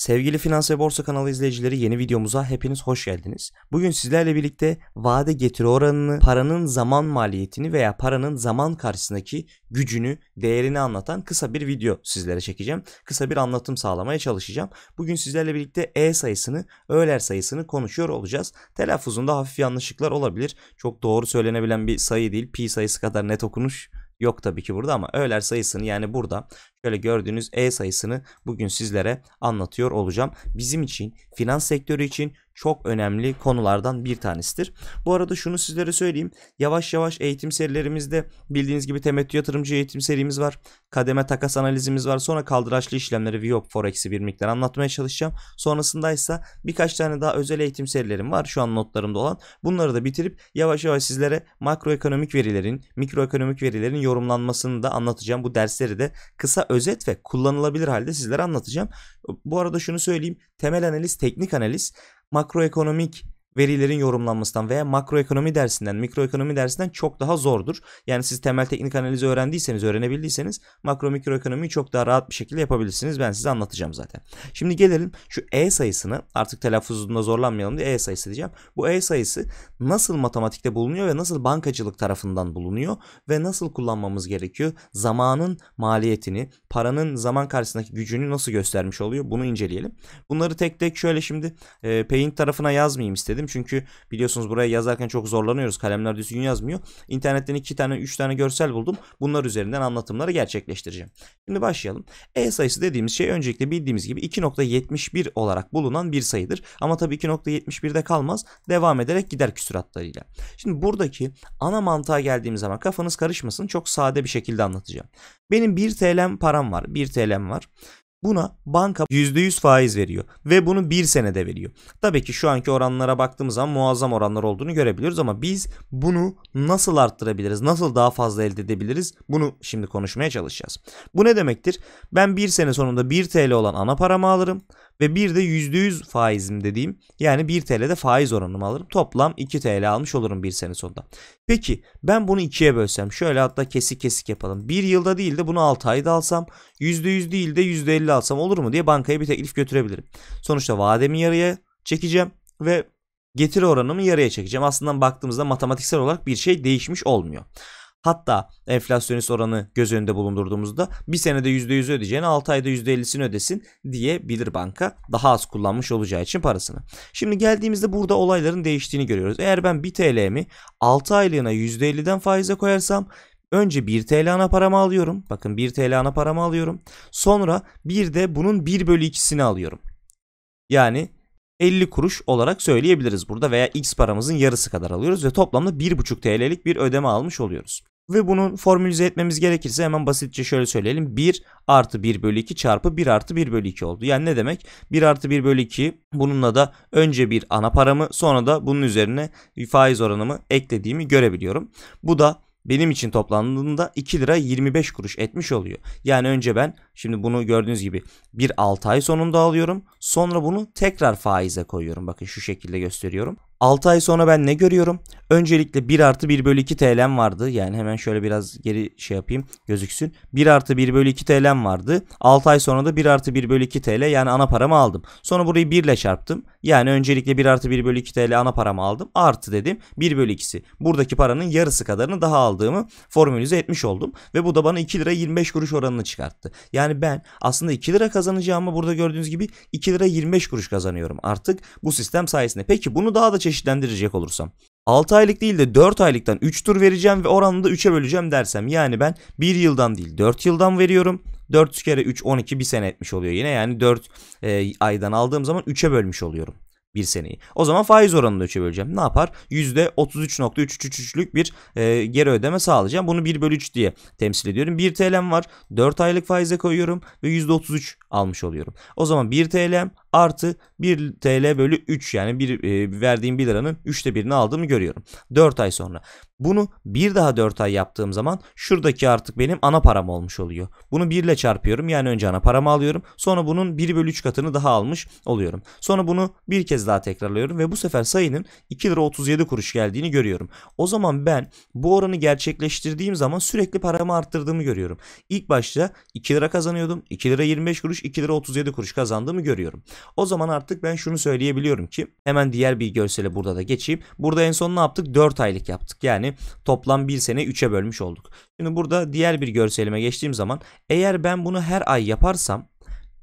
Sevgili Finans ve Borsa kanalı izleyicileri yeni videomuza hepiniz hoş geldiniz. Bugün sizlerle birlikte vade getiri oranını, paranın zaman maliyetini veya paranın zaman karşısındaki gücünü, değerini anlatan kısa bir video sizlere çekeceğim. Kısa bir anlatım sağlamaya çalışacağım. Bugün sizlerle birlikte E sayısını, öğler sayısını konuşuyor olacağız. Telaffuzunda hafif yanlışlıklar olabilir. Çok doğru söylenebilen bir sayı değil. Pi sayısı kadar net okunuş yok tabii ki burada ama öğler sayısını yani burada şöyle gördüğünüz E sayısını bugün sizlere anlatıyor olacağım. Bizim için finans sektörü için çok önemli konulardan bir tanesidir. Bu arada şunu sizlere söyleyeyim. Yavaş yavaş eğitim serilerimizde bildiğiniz gibi temettü yatırımcı eğitim serimiz var. Kademe takas analizimiz var. Sonra kaldıraçlı işlemleri Viyop Forex'i bir miktar anlatmaya çalışacağım. Sonrasında ise birkaç tane daha özel eğitim serilerim var. Şu an notlarımda olan. Bunları da bitirip yavaş yavaş sizlere makroekonomik verilerin, mikroekonomik verilerin yorumlanmasını da anlatacağım. Bu dersleri de kısa özet ve kullanılabilir halde sizlere anlatacağım. Bu arada şunu söyleyeyim. Temel analiz, teknik analiz makroekonomik verilerin yorumlanmasından veya makroekonomi dersinden, mikroekonomi dersinden çok daha zordur. Yani siz temel teknik analizi öğrendiyseniz, öğrenebildiyseniz makro mikroekonomiyi çok daha rahat bir şekilde yapabilirsiniz. Ben size anlatacağım zaten. Şimdi gelelim şu E sayısını artık telaffuzunda zorlanmayalım diye E sayısı diyeceğim. Bu E sayısı nasıl matematikte bulunuyor ve nasıl bankacılık tarafından bulunuyor ve nasıl kullanmamız gerekiyor? Zamanın maliyetini, paranın zaman karşısındaki gücünü nasıl göstermiş oluyor bunu inceleyelim. Bunları tek tek şöyle şimdi e, Paint tarafına yazmayayım istedim. Çünkü biliyorsunuz buraya yazarken çok zorlanıyoruz. Kalemler düzgün yazmıyor. İnternetten iki tane üç tane görsel buldum. Bunlar üzerinden anlatımları gerçekleştireceğim. Şimdi başlayalım. E sayısı dediğimiz şey öncelikle bildiğimiz gibi 2.71 olarak bulunan bir sayıdır. Ama tabii 2.71'de kalmaz. Devam ederek gider küsuratlarıyla. Şimdi buradaki ana mantığa geldiğimiz zaman kafanız karışmasın. Çok sade bir şekilde anlatacağım. Benim 1 TL'm param param var 1 TL'm var. Buna banka %100 faiz veriyor ve bunu bir senede veriyor. Tabii ki şu anki oranlara baktığımız zaman muazzam oranlar olduğunu görebiliyoruz ama biz bunu nasıl arttırabiliriz? Nasıl daha fazla elde edebiliriz? Bunu şimdi konuşmaya çalışacağız. Bu ne demektir? Ben bir sene sonunda 1 TL olan ana paramı alırım ve bir de %100 faizim dediğim yani 1 TL'de faiz oranımı alırım. Toplam 2 TL almış olurum bir sene sonunda. Peki ben bunu ikiye bölsem şöyle hatta kesik kesik yapalım. Bir yılda değil de bunu 6 ayda alsam %100 değil de %50 alsam olur mu diye bankaya bir teklif götürebilirim. Sonuçta vademi yarıya çekeceğim ve getiri oranımı yarıya çekeceğim. Aslında baktığımızda matematiksel olarak bir şey değişmiş olmuyor. Hatta enflasyonist oranı göz önünde bulundurduğumuzda bir senede %100 ödeyeceğini 6 ayda %50'sini ödesin diyebilir banka. Daha az kullanmış olacağı için parasını. Şimdi geldiğimizde burada olayların değiştiğini görüyoruz. Eğer ben 1 TL'mi 6 aylığına %50'den faize koyarsam Önce 1 TL ana paramı alıyorum. Bakın 1 TL ana paramı alıyorum. Sonra bir de bunun 1 bölü 2'sini alıyorum. Yani 50 kuruş olarak söyleyebiliriz burada veya x paramızın yarısı kadar alıyoruz ve toplamda 1,5 TL'lik bir ödeme almış oluyoruz. Ve bunun formülize etmemiz gerekirse hemen basitçe şöyle söyleyelim. 1 artı 1 bölü 2 çarpı 1 artı 1 bölü 2 oldu. Yani ne demek? 1 artı 1 bölü 2 bununla da önce bir ana paramı sonra da bunun üzerine faiz oranımı eklediğimi görebiliyorum. Bu da benim için toplandığında 2 lira 25 kuruş etmiş oluyor. Yani önce ben Şimdi bunu gördüğünüz gibi bir 6 ay sonunda alıyorum. Sonra bunu tekrar faize koyuyorum. Bakın şu şekilde gösteriyorum. 6 ay sonra ben ne görüyorum? Öncelikle 1 artı 1 bölü 2 TL'm vardı. Yani hemen şöyle biraz geri şey yapayım gözüksün. 1 artı 1 bölü 2 TL'm vardı. 6 ay sonra da 1 artı 1 bölü 2 TL yani ana paramı aldım. Sonra burayı 1 ile çarptım. Yani öncelikle 1 artı 1 bölü 2 TL ana paramı aldım. Artı dedim 1 bölü 2'si. Buradaki paranın yarısı kadarını daha aldığımı formülize etmiş oldum. Ve bu da bana 2 lira 25 kuruş oranını çıkarttı. Yani yani ben aslında 2 lira kazanacağım ama burada gördüğünüz gibi 2 lira 25 kuruş kazanıyorum artık bu sistem sayesinde. Peki bunu daha da çeşitlendirecek olursam 6 aylık değil de 4 aylıktan 3 tur vereceğim ve oranını da 3'e böleceğim dersem yani ben 1 yıldan değil 4 yıldan veriyorum. 4 kere 3 12 bir sene etmiş oluyor yine yani 4 e, aydan aldığım zaman 3'e bölmüş oluyorum bir seneyi. O zaman faiz oranını da 3'e böleceğim. Ne yapar? %33.333'lük bir e, geri ödeme sağlayacağım. Bunu 1 bölü 3 diye temsil ediyorum. 1 TL'm var. 4 aylık faize koyuyorum ve %33 almış oluyorum. O zaman 1 TL artı 1 TL bölü 3 yani bir, e, verdiğim 1 liranın 3'te 1'ini aldığımı görüyorum. 4 ay sonra. Bunu bir daha 4 ay yaptığım zaman şuradaki artık benim ana param olmuş oluyor. Bunu 1 ile çarpıyorum yani önce ana paramı alıyorum. Sonra bunun 1 bölü 3 katını daha almış oluyorum. Sonra bunu bir kez daha tekrarlıyorum ve bu sefer sayının 2 lira 37 kuruş geldiğini görüyorum. O zaman ben bu oranı gerçekleştirdiğim zaman sürekli paramı arttırdığımı görüyorum. İlk başta 2 lira kazanıyordum. 2 lira 25 kuruş 2 lira 37 kuruş kazandığımı görüyorum. O zaman artık ben şunu söyleyebiliyorum ki hemen diğer bir görsele burada da geçeyim. Burada en son ne yaptık? 4 aylık yaptık. Yani toplam 1 sene 3'e bölmüş olduk. Şimdi burada diğer bir görselime geçtiğim zaman eğer ben bunu her ay yaparsam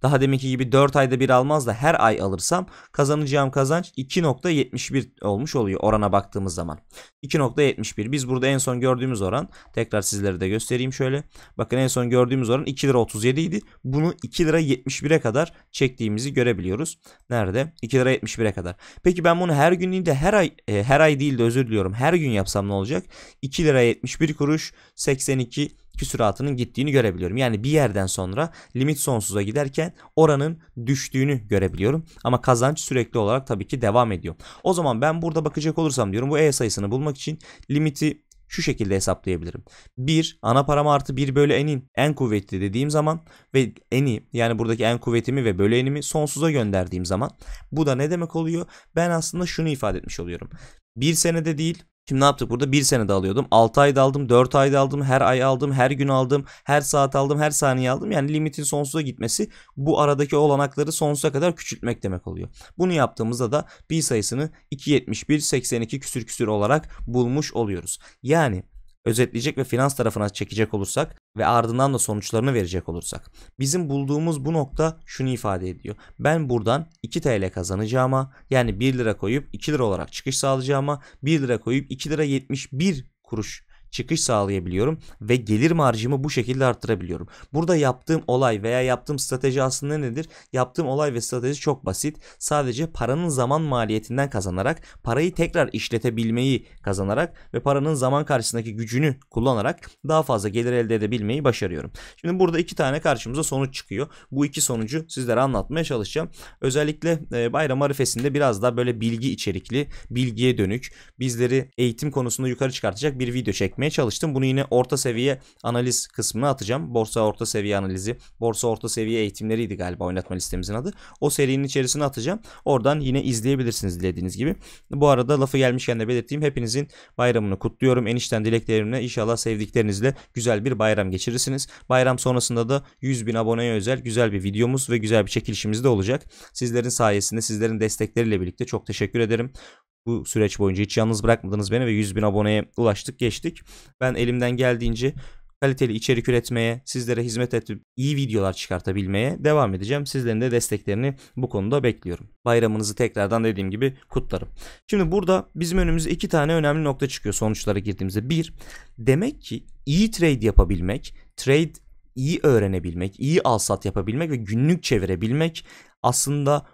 daha deminki gibi 4 ayda bir almaz da her ay alırsam kazanacağım kazanç 2.71 olmuş oluyor orana baktığımız zaman. 2.71 biz burada en son gördüğümüz oran tekrar sizlere de göstereyim şöyle. Bakın en son gördüğümüz oran 2 lira 37 idi. Bunu 2 lira 71'e kadar çektiğimizi görebiliyoruz. Nerede? 2 lira 71'e kadar. Peki ben bunu her gün değil de her ay e, her ay değil de özür diliyorum. Her gün yapsam ne olacak? 2 lira 71 kuruş 82 küsuratının gittiğini görebiliyorum. Yani bir yerden sonra limit sonsuza giderken oranın düştüğünü görebiliyorum. Ama kazanç sürekli olarak tabii ki devam ediyor. O zaman ben burada bakacak olursam diyorum bu E sayısını bulmak için limiti şu şekilde hesaplayabilirim. 1 ana param artı 1 bölü n'in en kuvvetli dediğim zaman ve n'i yani buradaki en kuvvetimi ve bölü n'imi sonsuza gönderdiğim zaman bu da ne demek oluyor? Ben aslında şunu ifade etmiş oluyorum. Bir senede değil Şimdi ne yaptık burada? Bir senede alıyordum. 6 ayda aldım, 4 ayda aldım, her ay aldım, her gün aldım, her saat aldım, her saniye aldım. Yani limitin sonsuza gitmesi bu aradaki olanakları sonsuza kadar küçültmek demek oluyor. Bunu yaptığımızda da pi sayısını 271, 82 küsür küsür olarak bulmuş oluyoruz. Yani özetleyecek ve finans tarafına çekecek olursak ve ardından da sonuçlarını verecek olursak. Bizim bulduğumuz bu nokta şunu ifade ediyor. Ben buradan 2 TL kazanacağıma yani 1 lira koyup 2 lira olarak çıkış sağlayacağıma 1 lira koyup 2 lira 71 kuruş çıkış sağlayabiliyorum ve gelir marjımı bu şekilde arttırabiliyorum. Burada yaptığım olay veya yaptığım strateji aslında nedir? Yaptığım olay ve strateji çok basit. Sadece paranın zaman maliyetinden kazanarak, parayı tekrar işletebilmeyi kazanarak ve paranın zaman karşısındaki gücünü kullanarak daha fazla gelir elde edebilmeyi başarıyorum. Şimdi burada iki tane karşımıza sonuç çıkıyor. Bu iki sonucu sizlere anlatmaya çalışacağım. Özellikle e, bayram arifesinde biraz daha böyle bilgi içerikli, bilgiye dönük, bizleri eğitim konusunda yukarı çıkartacak bir video çek çekmeye çalıştım. Bunu yine orta seviye analiz kısmına atacağım. Borsa orta seviye analizi, borsa orta seviye eğitimleriydi galiba oynatma listemizin adı. O serinin içerisine atacağım. Oradan yine izleyebilirsiniz dilediğiniz gibi. Bu arada lafı gelmişken de belirteyim. Hepinizin bayramını kutluyorum. Enişten dileklerimle inşallah sevdiklerinizle güzel bir bayram geçirirsiniz. Bayram sonrasında da 100 bin aboneye özel güzel bir videomuz ve güzel bir çekilişimiz de olacak. Sizlerin sayesinde sizlerin destekleriyle birlikte çok teşekkür ederim. Bu süreç boyunca hiç yalnız bırakmadınız beni ve 100 bin aboneye ulaştık geçtik. Ben elimden geldiğince kaliteli içerik üretmeye, sizlere hizmet edip iyi videolar çıkartabilmeye devam edeceğim. Sizlerin de desteklerini bu konuda bekliyorum. Bayramınızı tekrardan dediğim gibi kutlarım. Şimdi burada bizim önümüze iki tane önemli nokta çıkıyor sonuçlara girdiğimizde. Bir, demek ki iyi trade yapabilmek, trade iyi öğrenebilmek, iyi alsat yapabilmek ve günlük çevirebilmek aslında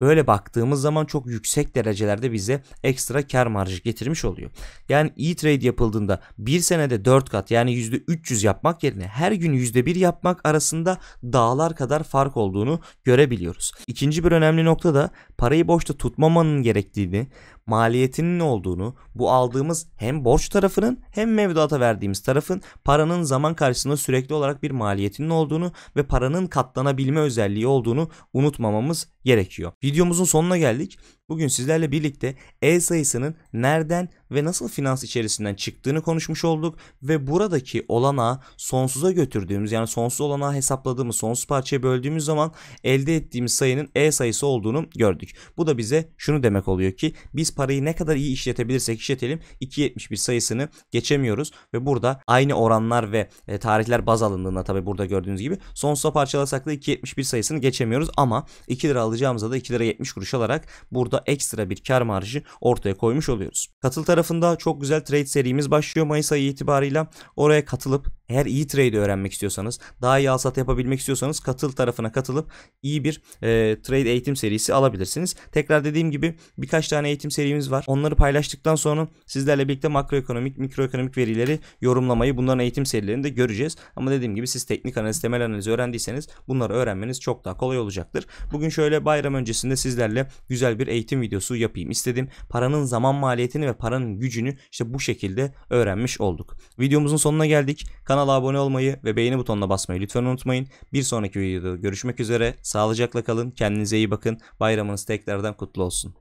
Böyle baktığımız zaman çok yüksek derecelerde bize ekstra kar marjı getirmiş oluyor. Yani e-trade yapıldığında bir senede 4 kat yani %300 yapmak yerine her gün %1 yapmak arasında dağlar kadar fark olduğunu görebiliyoruz. İkinci bir önemli nokta da parayı boşta tutmamanın gerektiğini, maliyetinin ne olduğunu, bu aldığımız hem borç tarafının hem mevduata verdiğimiz tarafın paranın zaman karşısında sürekli olarak bir maliyetinin olduğunu ve paranın katlanabilme özelliği olduğunu unutmamamız gerekiyor. Videomuzun sonuna geldik. Bugün sizlerle birlikte E sayısının nereden ve nasıl finans içerisinden çıktığını konuşmuş olduk ve buradaki olana sonsuza götürdüğümüz yani sonsuz olana hesapladığımız sonsuz parçaya böldüğümüz zaman elde ettiğimiz sayının E sayısı olduğunu gördük. Bu da bize şunu demek oluyor ki biz parayı ne kadar iyi işletebilirsek işletelim 2.71 sayısını geçemiyoruz ve burada aynı oranlar ve e, tarihler baz alındığında tabi burada gördüğünüz gibi sonsuza parçalasak da 2.71 sayısını geçemiyoruz ama 2 lira alacağımıza da 2 lira 70 kuruş alarak burada ekstra bir kar marjı ortaya koymuş oluyoruz. Katıl tarafında çok güzel trade serimiz başlıyor Mayıs ayı itibarıyla. Oraya katılıp eğer iyi trade öğrenmek istiyorsanız, daha iyi alsat yapabilmek istiyorsanız katıl tarafına katılıp iyi bir e, trade eğitim serisi alabilirsiniz. Tekrar dediğim gibi birkaç tane eğitim serimiz var. Onları paylaştıktan sonra sizlerle birlikte makroekonomik, mikroekonomik verileri yorumlamayı bunların eğitim serilerini de göreceğiz. Ama dediğim gibi siz teknik analiz, temel analiz öğrendiyseniz bunları öğrenmeniz çok daha kolay olacaktır. Bugün şöyle bayram öncesinde sizlerle güzel bir eğitim videosu yapayım istedim. Paranın zaman maliyetini ve paranın gücünü işte bu şekilde öğrenmiş olduk. Videomuzun sonuna geldik. Kanal Kanala abone olmayı ve beğeni butonuna basmayı lütfen unutmayın. Bir sonraki videoda görüşmek üzere. Sağlıcakla kalın. Kendinize iyi bakın. Bayramınız tekrardan kutlu olsun.